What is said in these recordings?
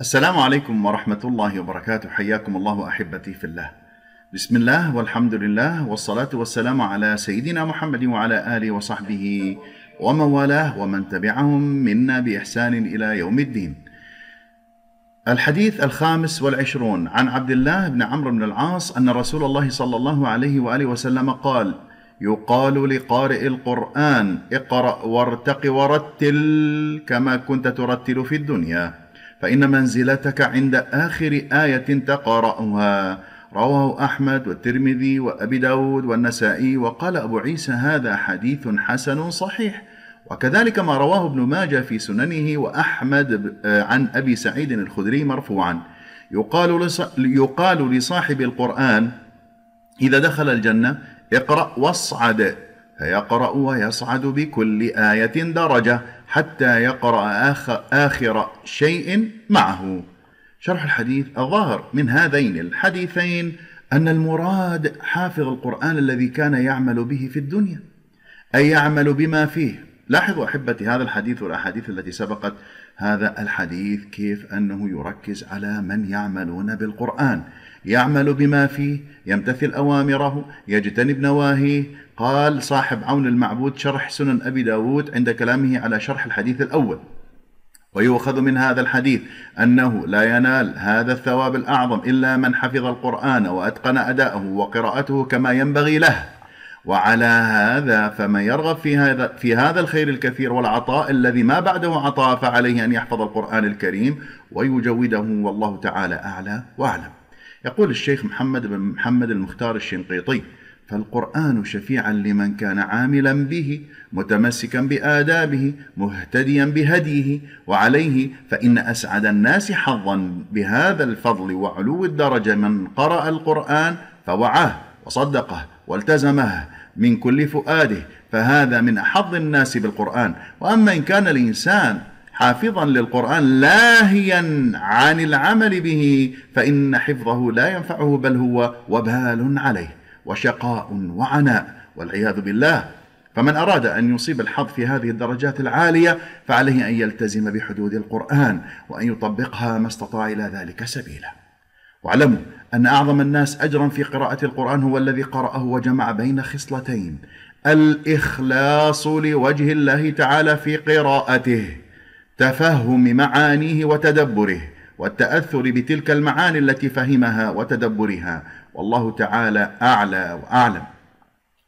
السلام عليكم ورحمة الله وبركاته حياكم الله أحبتي في الله بسم الله والحمد لله والصلاة والسلام على سيدنا محمد وعلى آله وصحبه ومن والاه ومن تبعهم منا بإحسان إلى يوم الدين الحديث الخامس والعشرون عن عبد الله بن عمرو بن العاص أن رسول الله صلى الله عليه وآله وسلم قال يقال لقارئ القرآن اقرأ وارتق ورتل كما كنت ترتل في الدنيا فإن منزلتك عند آخر آية تقرأها رواه أحمد والترمذي وأبي داود والنسائي وقال أبو عيسى هذا حديث حسن صحيح وكذلك ما رواه ابن ماجه في سننه وأحمد آه، عن أبي سعيد الخدري مرفوعا يقال, يقال لصاحب القرآن إذا دخل الجنة اقرأ واصعد فيقرأ ويصعد بكل آية درجة حتى يقرأ آخر, شيء معه شرح الحديث الظاهر من هذين الحديثين أن المراد حافظ القرآن الذي كان يعمل به في الدنيا أي يعمل بما فيه لاحظوا احبتي هذا الحديث والاحاديث التي سبقت هذا الحديث كيف انه يركز على من يعملون بالقران يعمل بما فيه يمتثل اوامره يجتنب نواهيه قال صاحب عون المعبود شرح سنن ابي داود عند كلامه على شرح الحديث الاول ويؤخذ من هذا الحديث انه لا ينال هذا الثواب الاعظم الا من حفظ القران واتقن اداءه وقراءته كما ينبغي له وعلى هذا فما يرغب في هذا في هذا الخير الكثير والعطاء الذي ما بعده عطاء فعليه ان يحفظ القران الكريم ويجوده والله تعالى اعلى واعلم. يقول الشيخ محمد بن محمد المختار الشنقيطي: فالقران شفيعا لمن كان عاملا به متمسكا بادابه مهتديا بهديه وعليه فان اسعد الناس حظا بهذا الفضل وعلو الدرجه من قرا القران فوعاه وصدقه والتزمه من كل فؤاده فهذا من احظ الناس بالقران واما ان كان الانسان حافظا للقران لاهيا عن العمل به فان حفظه لا ينفعه بل هو وبال عليه وشقاء وعناء والعياذ بالله فمن أراد أن يصيب الحظ في هذه الدرجات العالية فعليه أن يلتزم بحدود القرآن وأن يطبقها ما استطاع إلى ذلك سبيلا واعلموا أن أعظم الناس أجرا في قراءة القرآن هو الذي قرأه وجمع بين خصلتين الإخلاص لوجه الله تعالى في قراءته تفهم معانيه وتدبره والتأثر بتلك المعاني التي فهمها وتدبرها والله تعالى أعلى وأعلم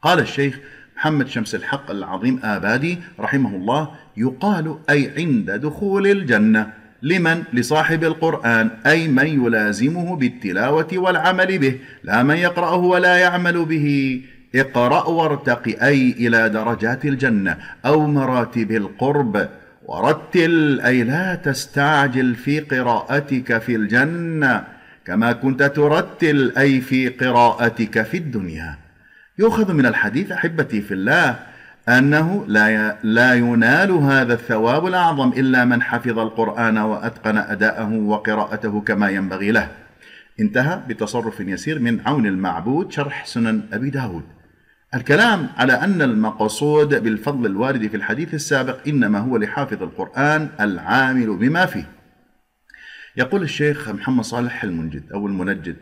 قال الشيخ محمد شمس الحق العظيم آبادي رحمه الله يقال أي عند دخول الجنة لمن لصاحب القرآن أي من يلازمه بالتلاوة والعمل به لا من يقرأه ولا يعمل به اقرأ وارتق أي إلى درجات الجنة أو مراتب القرب ورتل أي لا تستعجل في قراءتك في الجنة كما كنت ترتل أي في قراءتك في الدنيا يؤخذ من الحديث أحبتي في الله أنه لا لا ينال هذا الثواب الأعظم إلا من حفظ القرآن وأتقن أداءه وقراءته كما ينبغي له انتهى بتصرف يسير من عون المعبود شرح سنن أبي داود الكلام على أن المقصود بالفضل الوارد في الحديث السابق إنما هو لحافظ القرآن العامل بما فيه يقول الشيخ محمد صالح المنجد أو المنجد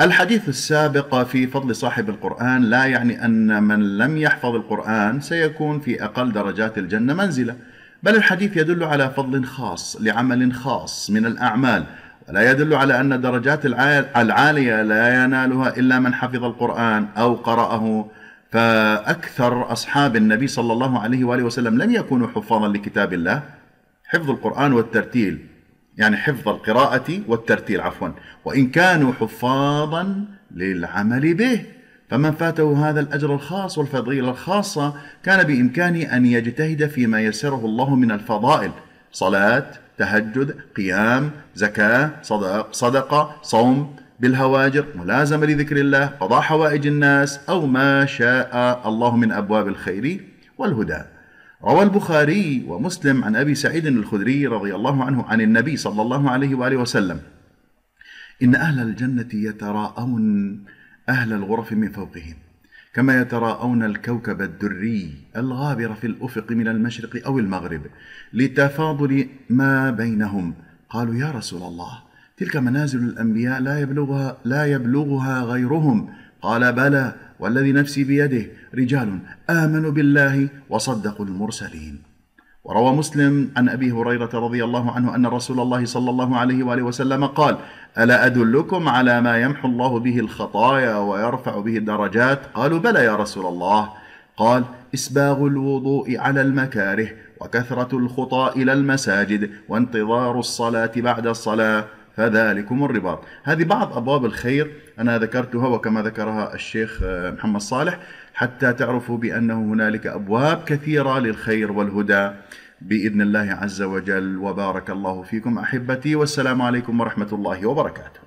الحديث السابق في فضل صاحب القرآن لا يعني أن من لم يحفظ القرآن سيكون في أقل درجات الجنة منزلة بل الحديث يدل على فضل خاص لعمل خاص من الأعمال ولا يدل على أن درجات العالية لا ينالها إلا من حفظ القرآن أو قرأه فأكثر أصحاب النبي صلى الله عليه وآله وسلم لم يكونوا حفاظا لكتاب الله حفظ القرآن والترتيل يعني حفظ القراءة والترتيل عفوا وإن كانوا حفاظا للعمل به فمن فاته هذا الأجر الخاص والفضيلة الخاصة كان بإمكانه أن يجتهد فيما يسره الله من الفضائل صلاة تهجد قيام زكاة صدق صدقة صوم بالهواجر ملازمة لذكر الله قضاء حوائج الناس أو ما شاء الله من أبواب الخير والهدى روى البخاري ومسلم عن أبي سعيد الخدري رضي الله عنه عن النبي صلى الله عليه وآله وسلم إن أهل الجنة يتراءون أهل الغرف من فوقهم كما يتراءون الكوكب الدري الغابر في الأفق من المشرق أو المغرب لتفاضل ما بينهم قالوا يا رسول الله تلك منازل الأنبياء لا يبلغها, لا يبلغها غيرهم قال بلى والذي نفسي بيده رجال امنوا بالله وصدقوا المرسلين وروى مسلم عن ابي هريره رضي الله عنه ان رسول الله صلى الله عليه واله وسلم قال: الا ادلكم على ما يمحو الله به الخطايا ويرفع به الدرجات؟ قالوا بلى يا رسول الله. قال: اسباغ الوضوء على المكاره وكثره الخطى الى المساجد وانتظار الصلاه بعد الصلاه فذلكم الرباط هذه بعض أبواب الخير أنا ذكرتها وكما ذكرها الشيخ آه، محمد صالح حتى تعرفوا بأنه هنالك أبواب كثيرة للخير والهدى بإذن الله عز وجل وبارك الله فيكم أحبتي والسلام عليكم ورحمة الله وبركاته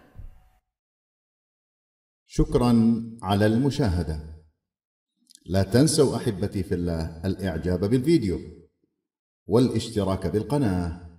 شكرا على المشاهدة لا تنسوا أحبتي في الله الإعجاب بالفيديو والاشتراك بالقناة